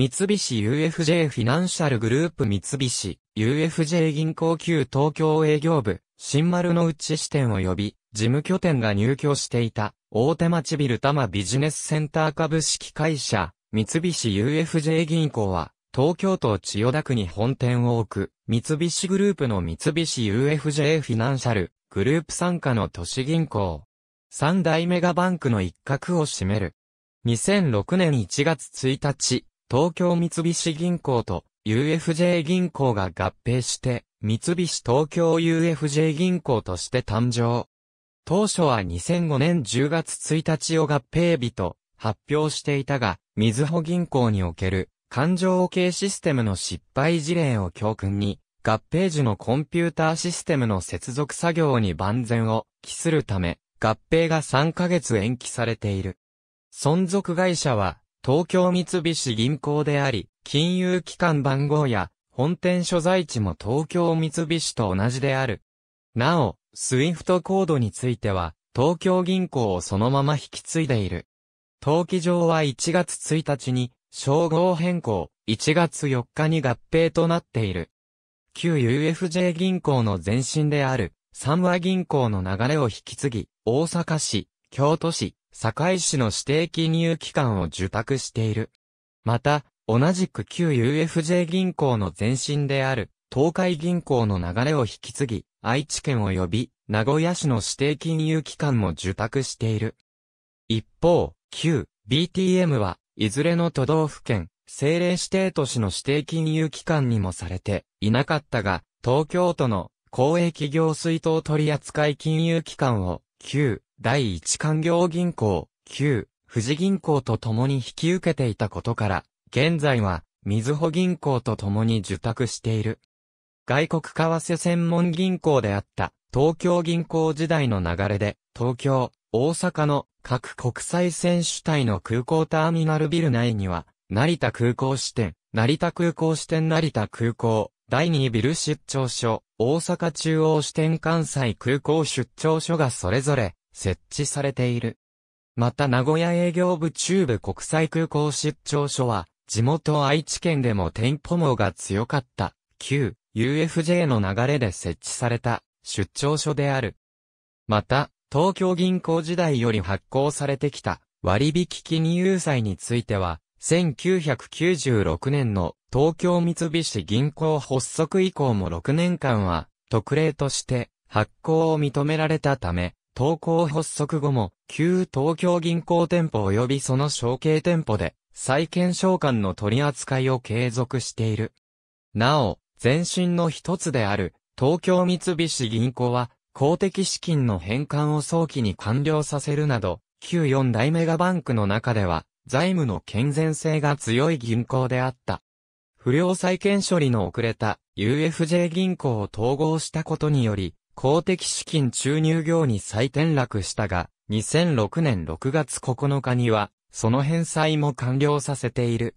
三菱 UFJ フィナンシャルグループ三菱 UFJ 銀行旧東京営業部新丸の内支店及び事務拠点が入居していた大手町ビル多摩ビジネスセンター株式会社三菱 UFJ 銀行は東京都千代田区に本店を置く三菱グループの三菱 UFJ フィナンシャルグループ参加の都市銀行三大メガバンクの一角を占める2006年1月1日東京三菱銀行と UFJ 銀行が合併して、三菱東京 UFJ 銀行として誕生。当初は2005年10月1日を合併日と発表していたが、水穂銀行における感情系システムの失敗事例を教訓に、合併時のコンピューターシステムの接続作業に万全を期するため、合併が3ヶ月延期されている。存続会社は東京三菱銀行であり、金融機関番号や本店所在地も東京三菱と同じである。なお、スイフトコードについては、東京銀行をそのまま引き継いでいる。登記上は1月1日に、称号変更、1月4日に合併となっている。旧 UFJ 銀行の前身である、三和銀行の流れを引き継ぎ、大阪市、京都市、堺市の指定金融機関を受託している。また、同じく旧 UFJ 銀行の前身である、東海銀行の流れを引き継ぎ、愛知県及び名古屋市の指定金融機関も受託している。一方、旧 BTM は、いずれの都道府県、政令指定都市の指定金融機関にもされていなかったが、東京都の公営企業水筒取扱金融機関を、旧第一官業銀行、旧、富士銀行と共に引き受けていたことから、現在は、水穂銀行と共に受託している。外国為替専門銀行であった、東京銀行時代の流れで、東京、大阪の各国際選手体の空港ターミナルビル内には、成田空港支店、成田空港支店成田空港、第2ビル出張所、大阪中央支店関西空港出張所がそれぞれ設置されている。また名古屋営業部中部国際空港出張所は、地元愛知県でも店舗網が強かった、旧 UFJ の流れで設置された出張所である。また、東京銀行時代より発行されてきた割引金融債については、1996年の東京三菱銀行発足以降も6年間は特例として発行を認められたため、東稿発足後も、旧東京銀行店舗及びその承継店舗で、債券償還の取り扱いを継続している。なお、前身の一つである、東京三菱銀行は、公的資金の返還を早期に完了させるなど、旧四大メガバンクの中では、財務の健全性が強い銀行であった。不良債権処理の遅れた UFJ 銀行を統合したことにより、公的資金注入業に再転落したが、2006年6月9日には、その返済も完了させている。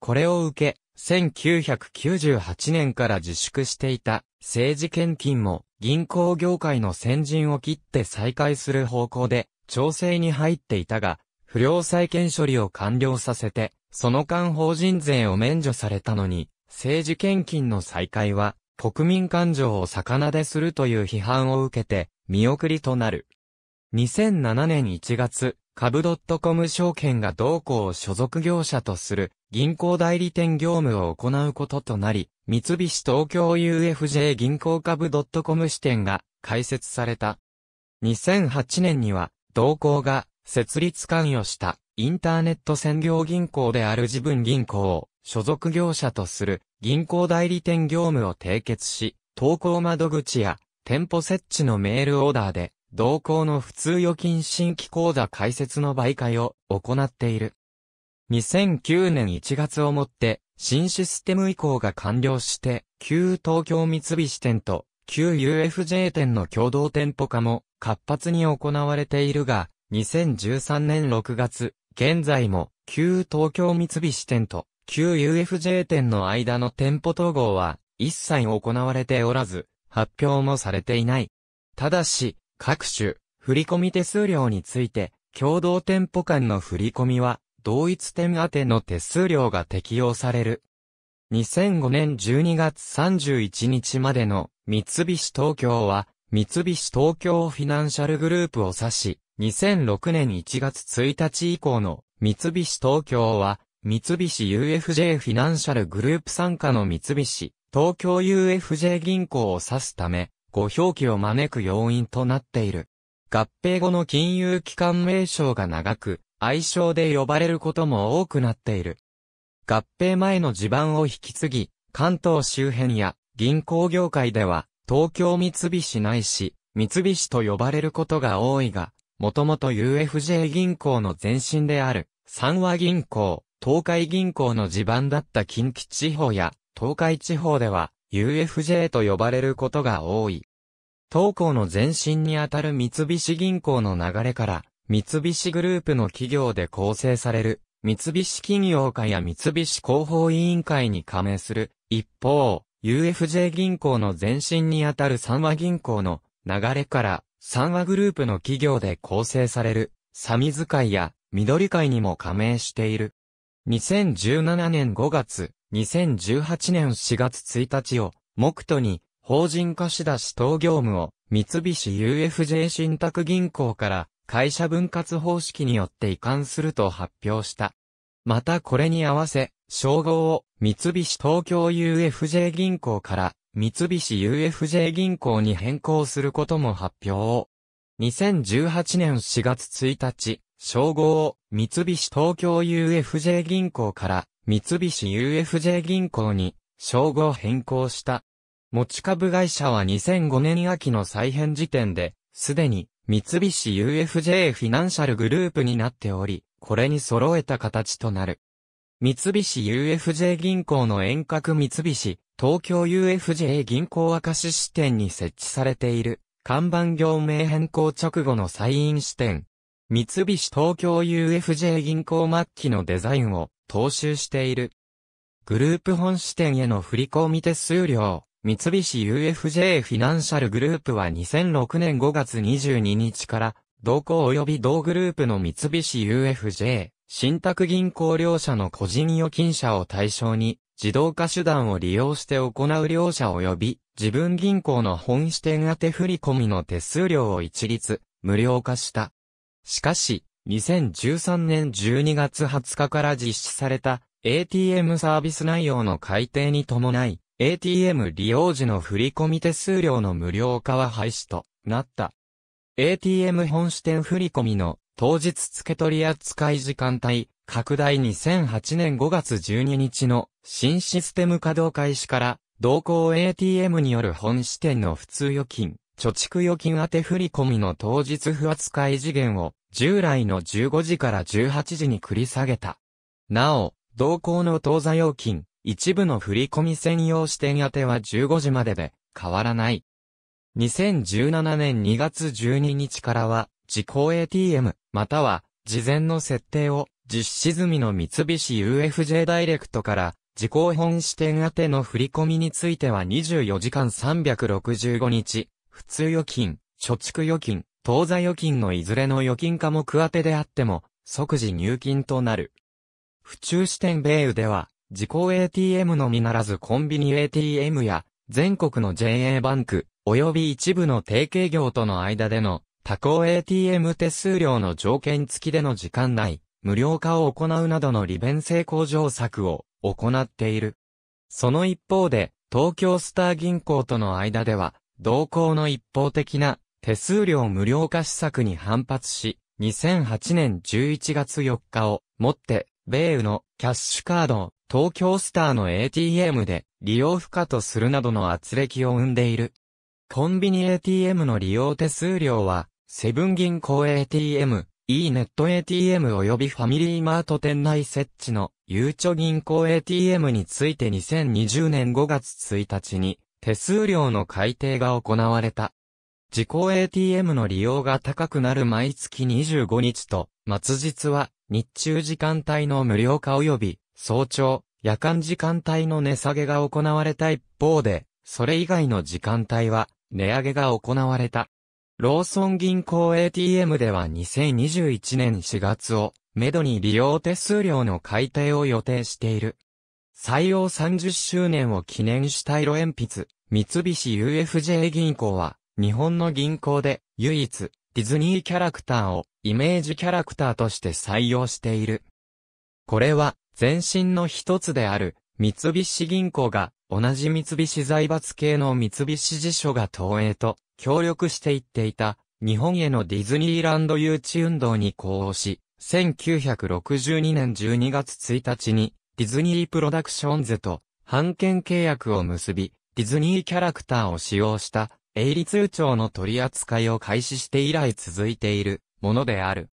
これを受け、1998年から自粛していた政治献金も銀行業界の先陣を切って再開する方向で調整に入っていたが、不良債権処理を完了させて、その間法人税を免除されたのに、政治献金の再開は国民感情を逆なでするという批判を受けて、見送りとなる。2007年1月、株 .com 証券が同行を所属業者とする銀行代理店業務を行うこととなり、三菱東京 UFJ 銀行株 .com 支店が開設された。2008年には、同行が設立関与したインターネット専業銀行である自分銀行を所属業者とする銀行代理店業務を締結し、投稿窓口や店舗設置のメールオーダーで、同行の普通預金新規口座開設の媒介を行っている。2009年1月をもって、新システム移行が完了して、旧東京三菱店と旧 UFJ 店の共同店舗化も活発に行われているが、2013年6月、現在も旧東京三菱店と旧 UFJ 店の間の店舗統合は一切行われておらず、発表もされていない。ただし、各種、振込手数料について、共同店舗間の振込は、同一店宛ての手数料が適用される。2005年12月31日までの三菱東京は、三菱東京フィナンシャルグループを指し、2006年1月1日以降の三菱東京は、三菱 UFJ フィナンシャルグループ傘下の三菱、東京 UFJ 銀行を指すため、ご表記を招く要因となっている。合併後の金融機関名称が長く、愛称で呼ばれることも多くなっている。合併前の地盤を引き継ぎ、関東周辺や銀行業界では、東京三菱ないし、三菱と呼ばれることが多いが、もともと UFJ 銀行の前身である、三和銀行、東海銀行の地盤だった近畿地方や東海地方では UFJ と呼ばれることが多い。東高の前身にあたる三菱銀行の流れから三菱グループの企業で構成される三菱金融会や三菱広報委員会に加盟する。一方、UFJ 銀行の前身にあたる三和銀行の流れから三和グループの企業で構成される、サミズ会や緑会にも加盟している。2017年5月、2018年4月1日を、目途に、法人貸し出し等業務を、三菱 UFJ 信託銀行から、会社分割方式によって移管すると発表した。またこれに合わせ、称号を三菱東京 UFJ 銀行から三菱 UFJ 銀行に変更することも発表を。2018年4月1日、称号を三菱東京 UFJ 銀行から三菱 UFJ 銀行に称号変更した。持ち株会社は2005年秋の再編時点で、すでに三菱 UFJ フィナンシャルグループになっており、これに揃えた形となる。三菱 UFJ 銀行の遠隔三菱、東京 UFJ 銀行明石支店に設置されている、看板業名変更直後のサイン支店、三菱東京 UFJ 銀行末期のデザインを踏襲している。グループ本支店への振込手数料、三菱 UFJ フィナンシャルグループは2006年5月22日から同行及び同グループの三菱 UFJ、信託銀行両社の個人預金者を対象に、自動化手段を利用して行う両者及び、自分銀行の本支店宛振込の手数料を一律、無料化した。しかし、2013年12月20日から実施された ATM サービス内容の改定に伴い、ATM 利用時の振込手数料の無料化は廃止となった。ATM 本支店振込の当日付取扱い時間帯拡大2008年5月12日の新システム稼働開始から同行 ATM による本支店の普通預金貯蓄預金当て振込の当日不扱い次元を従来の15時から18時に繰り下げた。なお、同行の当座預金、一部の振込専用支店宛ては15時までで変わらない。2017年2月12日からは、自行 ATM、または、事前の設定を、実施済みの三菱 UFJ ダイレクトから、自行本支店宛ての振込については24時間365日、普通預金、貯蓄預金、当座預金のいずれの預金科目当てであっても、即時入金となる。府中支店米雨では、自行 ATM のみならずコンビニ ATM や、全国の JA バンク、及び一部の提携業との間での、他行 ATM 手数料の条件付きでの時間内、無料化を行うなどの利便性向上策を行っている。その一方で、東京スター銀行との間では、同行の一方的な手数料無料化施策に反発し、2008年11月4日をもって、米雨のキャッシュカードを東京スターの ATM で利用不可とするなどの圧力を生んでいる。コンビニ ATM の利用手数料は、セブン銀行 ATM、e ネット ATM 及びファミリーマート店内設置のゆうちょ銀行 ATM について2020年5月1日に手数料の改定が行われた。自公 ATM の利用が高くなる毎月25日と、末日は、日中時間帯の無料化及び、早朝、夜間時間帯の値下げが行われた一方で、それ以外の時間帯は、値上げが行われた。ローソン銀行 ATM では2021年4月を、めどに利用手数料の改定を予定している。採用30周年を記念した色鉛筆、三菱 UFJ 銀行は、日本の銀行で唯一ディズニーキャラクターをイメージキャラクターとして採用している。これは前身の一つである三菱銀行が同じ三菱財閥系の三菱辞書が投影と協力していっていた日本へのディズニーランド誘致運動に呼応し、1962年12月1日にディズニープロダクションズと版権契約を結び、ディズニーキャラクターを使用した営利通帳の取り扱いを開始して以来続いているものである。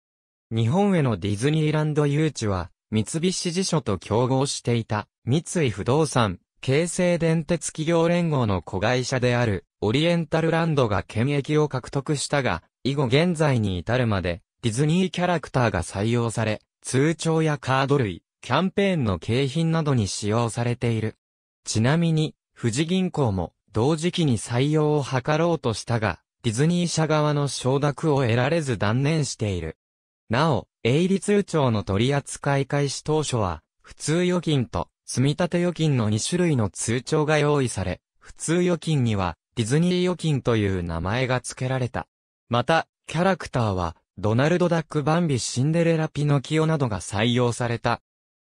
日本へのディズニーランド誘致は、三菱地所と競合していた三井不動産、京成電鉄企業連合の子会社であるオリエンタルランドが権益を獲得したが、以後現在に至るまでディズニーキャラクターが採用され、通帳やカード類、キャンペーンの景品などに使用されている。ちなみに、富士銀行も同時期に採用を図ろうとしたが、ディズニー社側の承諾を得られず断念している。なお、営利通帳の取り扱い開始当初は、普通預金と積立預金の2種類の通帳が用意され、普通預金にはディズニー預金という名前が付けられた。また、キャラクターは、ドナルド・ダック・バンビ・シンデレラ・ピノキオなどが採用された。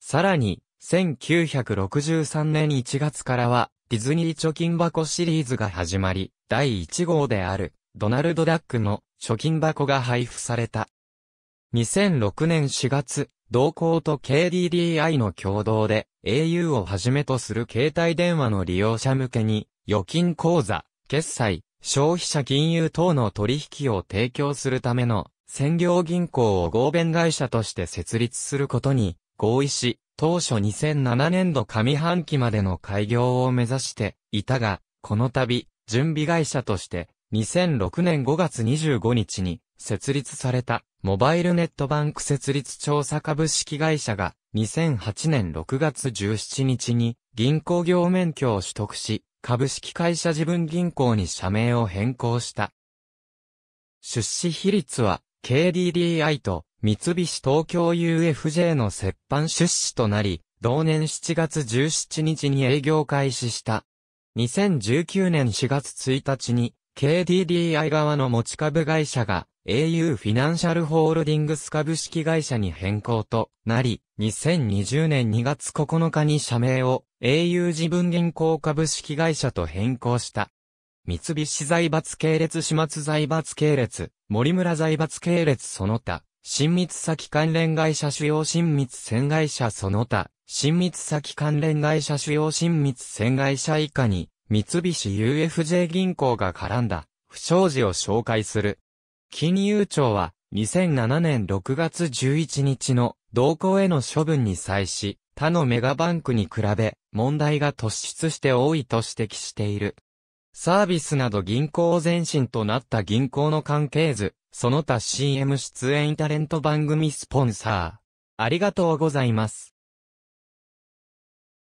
さらに、1963年1月からは、ディズニー貯金箱シリーズが始まり、第1号である、ドナルド・ダックの貯金箱が配布された。2006年4月、同行と KDDI の共同で、au をはじめとする携帯電話の利用者向けに、預金口座、決済、消費者金融等の取引を提供するための、専業銀行を合弁会社として設立することに合意し、当初2007年度上半期までの開業を目指していたが、この度、準備会社として、2006年5月25日に設立されたモバイルネットバンク設立調査株式会社が2008年6月17日に銀行業免許を取得し株式会社自分銀行に社名を変更した。出資比率は KDDI と三菱東京 UFJ の接班出資となり、同年7月17日に営業開始した。2019年4月1日に、KDDI 側の持ち株会社が au フィナンシャルホールディングス株式会社に変更となり、2020年2月9日に社名を au 自分銀行株式会社と変更した。三菱財閥系列始末財閥系列、森村財閥系列その他、親密先関連会社主要親密船会社その他、親密先関連会社主要親密船会社以下に、三菱 UFJ 銀行が絡んだ、不祥事を紹介する。金融庁は、2007年6月11日の同行への処分に際し、他のメガバンクに比べ、問題が突出して多いと指摘している。サービスなど銀行前身となった銀行の関係図、その他 CM 出演タレント番組スポンサー。ありがとうございます。